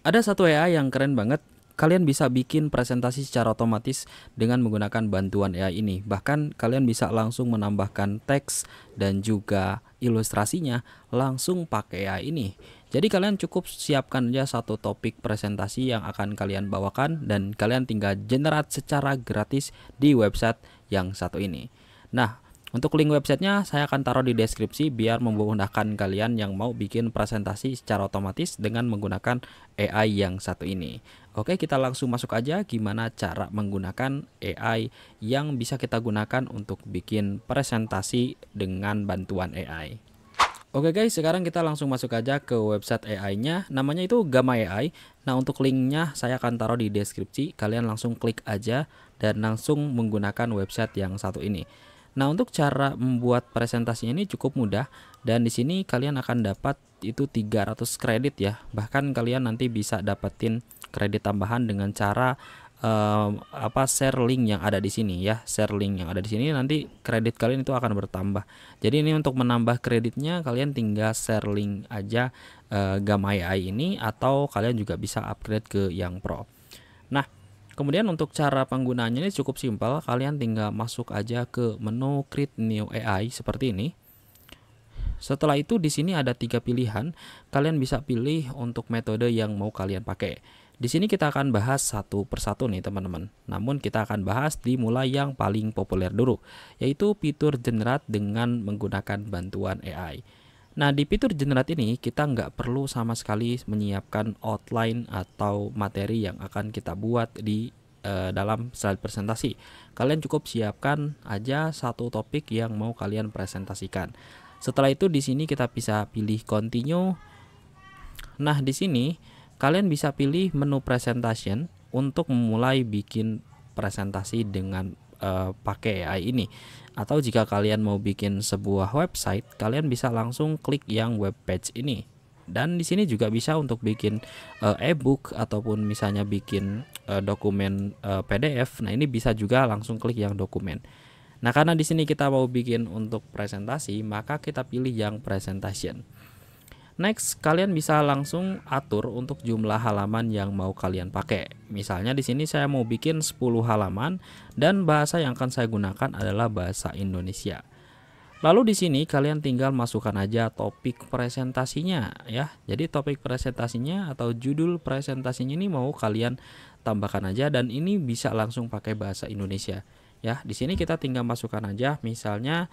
Ada satu AI yang keren banget. Kalian bisa bikin presentasi secara otomatis dengan menggunakan bantuan AI ini. Bahkan kalian bisa langsung menambahkan teks dan juga ilustrasinya langsung pakai AI ini. Jadi kalian cukup siapkan aja satu topik presentasi yang akan kalian bawakan dan kalian tinggal generate secara gratis di website yang satu ini. Nah, untuk link websitenya saya akan taruh di deskripsi biar memudahkan kalian yang mau bikin presentasi secara otomatis dengan menggunakan AI yang satu ini. Oke kita langsung masuk aja gimana cara menggunakan AI yang bisa kita gunakan untuk bikin presentasi dengan bantuan AI. Oke guys, sekarang kita langsung masuk aja ke website AI-nya. Namanya itu Gamma AI. Nah, untuk linknya saya akan taruh di deskripsi. Kalian langsung klik aja dan langsung menggunakan website yang satu ini. Nah, untuk cara membuat presentasinya ini cukup mudah dan di sini kalian akan dapat itu 300 kredit ya. Bahkan kalian nanti bisa dapetin kredit tambahan dengan cara um, apa share link yang ada di sini ya. Share link yang ada di sini nanti kredit kalian itu akan bertambah. Jadi ini untuk menambah kreditnya kalian tinggal share link aja uh, eh, Gamai AI ini atau kalian juga bisa upgrade ke yang Pro. Nah, Kemudian untuk cara penggunaannya ini cukup simpel, kalian tinggal masuk aja ke menu create new AI seperti ini. Setelah itu di sini ada tiga pilihan, kalian bisa pilih untuk metode yang mau kalian pakai. Di sini kita akan bahas satu persatu nih teman-teman. Namun kita akan bahas dimulai yang paling populer dulu, yaitu fitur generate dengan menggunakan bantuan AI. Nah, di fitur generate ini kita nggak perlu sama sekali menyiapkan outline atau materi yang akan kita buat di e, dalam slide presentasi. Kalian cukup siapkan aja satu topik yang mau kalian presentasikan. Setelah itu di sini kita bisa pilih continue. Nah, di sini kalian bisa pilih menu presentation untuk memulai bikin presentasi dengan uh, pakai AI ini. Atau jika kalian mau bikin sebuah website, kalian bisa langsung klik yang web page ini. Dan di sini juga bisa untuk bikin uh, e-book ataupun misalnya bikin uh, dokumen uh, PDF. Nah, ini bisa juga langsung klik yang dokumen. Nah, karena di sini kita mau bikin untuk presentasi, maka kita pilih yang presentation. Next, kalian bisa langsung atur untuk jumlah halaman yang mau kalian pakai. Misalnya di sini saya mau bikin 10 halaman dan bahasa yang akan saya gunakan adalah bahasa Indonesia. Lalu di sini kalian tinggal masukkan aja topik presentasinya ya. Jadi topik presentasinya atau judul presentasinya ini mau kalian tambahkan aja dan ini bisa langsung pakai bahasa Indonesia. Ya, di sini kita tinggal masukkan aja misalnya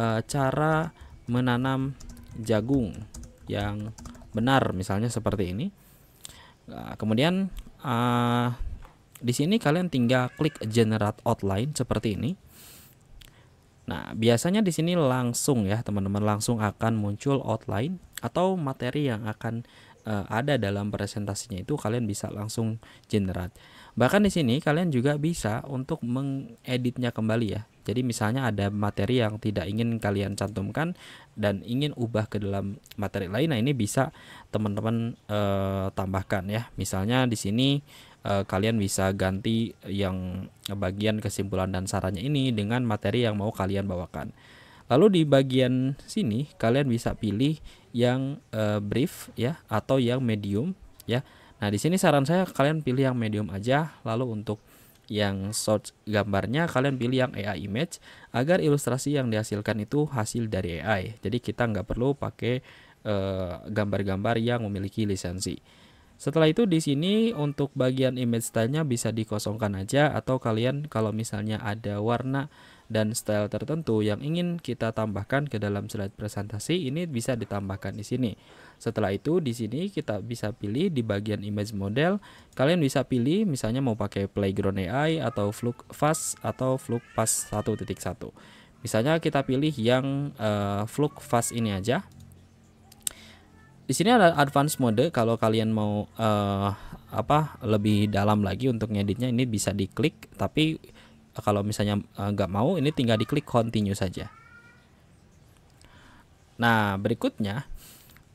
eh, cara menanam jagung yang benar misalnya seperti ini nah, kemudian uh, di sini kalian tinggal klik generate outline seperti ini nah biasanya di sini langsung ya teman-teman langsung akan muncul outline atau materi yang akan uh, ada dalam presentasinya itu kalian bisa langsung generate Bahkan di sini kalian juga bisa untuk mengeditnya kembali ya. Jadi misalnya ada materi yang tidak ingin kalian cantumkan dan ingin ubah ke dalam materi lain, nah ini bisa teman-teman e, tambahkan ya. Misalnya di sini e, kalian bisa ganti yang bagian kesimpulan dan sarannya ini dengan materi yang mau kalian bawakan. Lalu di bagian sini kalian bisa pilih yang e, brief ya atau yang medium ya Nah, di sini saran saya kalian pilih yang medium aja, lalu untuk yang short gambarnya kalian pilih yang AI image agar ilustrasi yang dihasilkan itu hasil dari AI. Jadi kita nggak perlu pakai eh, gambar-gambar uh, yang memiliki lisensi. Setelah itu di sini untuk bagian image stylenya bisa dikosongkan aja atau kalian kalau misalnya ada warna dan style tertentu yang ingin kita tambahkan ke dalam slide presentasi ini bisa ditambahkan di sini. Setelah itu di sini kita bisa pilih di bagian image model, kalian bisa pilih misalnya mau pakai playground AI atau fluk fast atau fluk fast 1.1. Misalnya kita pilih yang uh, eh, fluk fast ini aja di sini ada advance mode kalau kalian mau uh, apa lebih dalam lagi untuk ngeditnya ini bisa diklik tapi eh, kalau misalnya eh, nggak uh, mau ini tinggal diklik continue saja nah berikutnya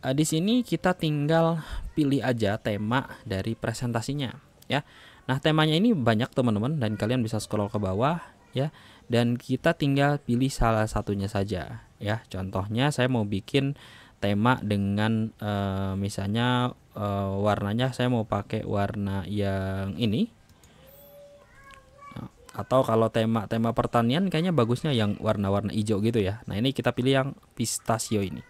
uh, di sini kita tinggal pilih aja tema dari presentasinya ya nah temanya ini banyak teman-teman dan kalian bisa scroll ke bawah ya dan kita tinggal pilih salah satunya saja ya contohnya saya mau bikin tema dengan uh, misalnya uh, warnanya saya mau pakai warna yang ini nah, atau kalau tema-tema pertanian kayaknya bagusnya yang warna-warna hijau gitu ya. Nah, ini kita pilih yang pistachio ini.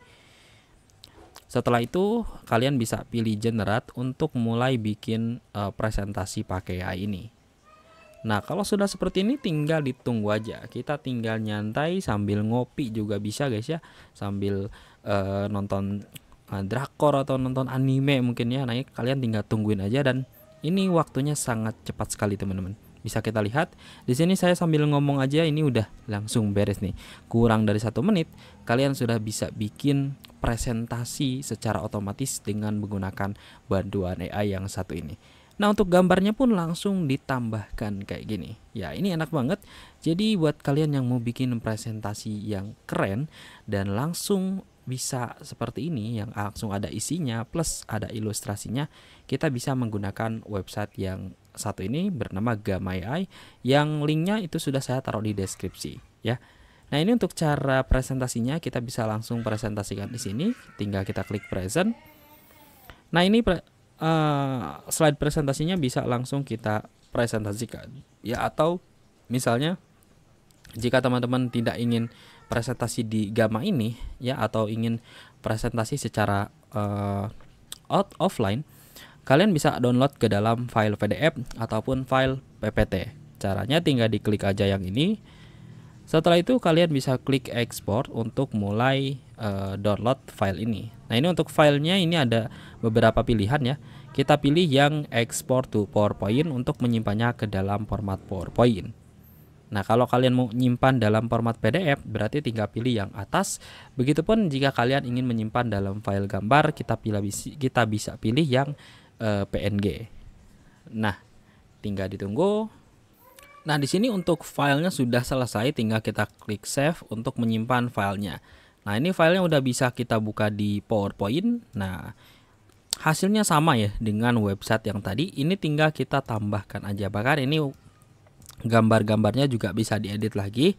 Setelah itu kalian bisa pilih generate untuk mulai bikin uh, presentasi pakai AI ini. Nah, kalau sudah seperti ini tinggal ditunggu aja. Kita tinggal nyantai sambil ngopi juga bisa, guys ya. Sambil uh, nonton uh, drakor atau nonton anime mungkin ya. Nah, ya, kalian tinggal tungguin aja dan ini waktunya sangat cepat sekali, teman-teman. Bisa kita lihat di sini saya sambil ngomong aja ini udah langsung beres nih. Kurang dari satu menit kalian sudah bisa bikin presentasi secara otomatis dengan menggunakan bantuan AI yang satu ini. Nah untuk gambarnya pun langsung ditambahkan kayak gini. Ya ini enak banget. Jadi buat kalian yang mau bikin presentasi yang keren dan langsung bisa seperti ini yang langsung ada isinya plus ada ilustrasinya kita bisa menggunakan website yang satu ini bernama Gamai yang linknya itu sudah saya taruh di deskripsi ya nah ini untuk cara presentasinya kita bisa langsung presentasikan di sini tinggal kita klik present nah ini uh, slide presentasinya bisa langsung kita presentasikan ya atau misalnya jika teman-teman tidak ingin presentasi di Gama ini ya atau ingin presentasi secara uh, out offline kalian bisa download ke dalam file PDF ataupun file PPT caranya tinggal diklik aja yang ini setelah itu kalian bisa klik export untuk mulai uh, download file ini. Nah ini untuk filenya ini ada beberapa pilihan ya. Kita pilih yang export to PowerPoint untuk menyimpannya ke dalam format PowerPoint. Nah kalau kalian mau menyimpan dalam format PDF berarti tinggal pilih yang atas. Begitupun jika kalian ingin menyimpan dalam file gambar kita pilih kita bisa pilih yang uh, eh, PNG. Nah tinggal ditunggu Nah, di sini untuk filenya sudah selesai, tinggal kita klik save untuk menyimpan filenya. Nah, ini filenya udah bisa kita buka di PowerPoint. Nah, hasilnya sama ya dengan website yang tadi. Ini tinggal kita tambahkan aja. Bahkan ini gambar-gambarnya juga bisa diedit lagi.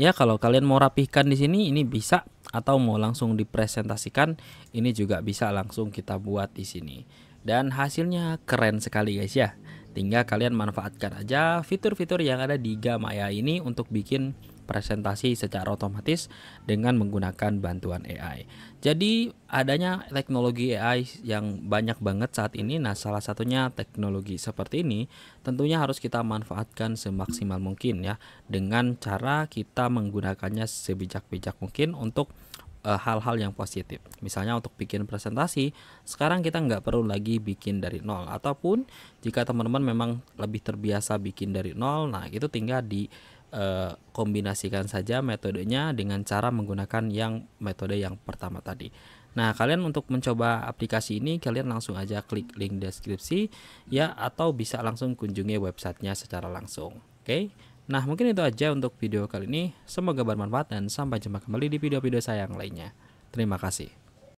Ya, kalau kalian mau rapihkan di sini, ini bisa. Atau mau langsung dipresentasikan, ini juga bisa langsung kita buat di sini. Dan hasilnya keren sekali guys ya. Tinggal kalian manfaatkan aja fitur-fitur yang ada di Gamaya ini untuk bikin presentasi secara otomatis dengan menggunakan bantuan AI. Jadi adanya teknologi AI yang banyak banget saat ini, nah salah satunya teknologi seperti ini tentunya harus kita manfaatkan semaksimal mungkin ya dengan cara kita menggunakannya sebijak-bijak mungkin untuk hal eh, hal-hal yang positif. Misalnya untuk bikin presentasi, sekarang kita nggak perlu lagi bikin dari nol. Ataupun jika teman-teman memang lebih terbiasa bikin dari nol, nah itu tinggal di eh, kombinasikan saja metodenya dengan cara menggunakan yang metode yang pertama tadi. Nah, kalian untuk mencoba aplikasi ini, kalian langsung aja klik link deskripsi ya, atau bisa langsung kunjungi websitenya secara langsung. Oke. Okay? Nah mungkin itu aja untuk video kali ini. Semoga bermanfaat dan sampai jumpa kembali di video-video saya yang lainnya. Terima kasih.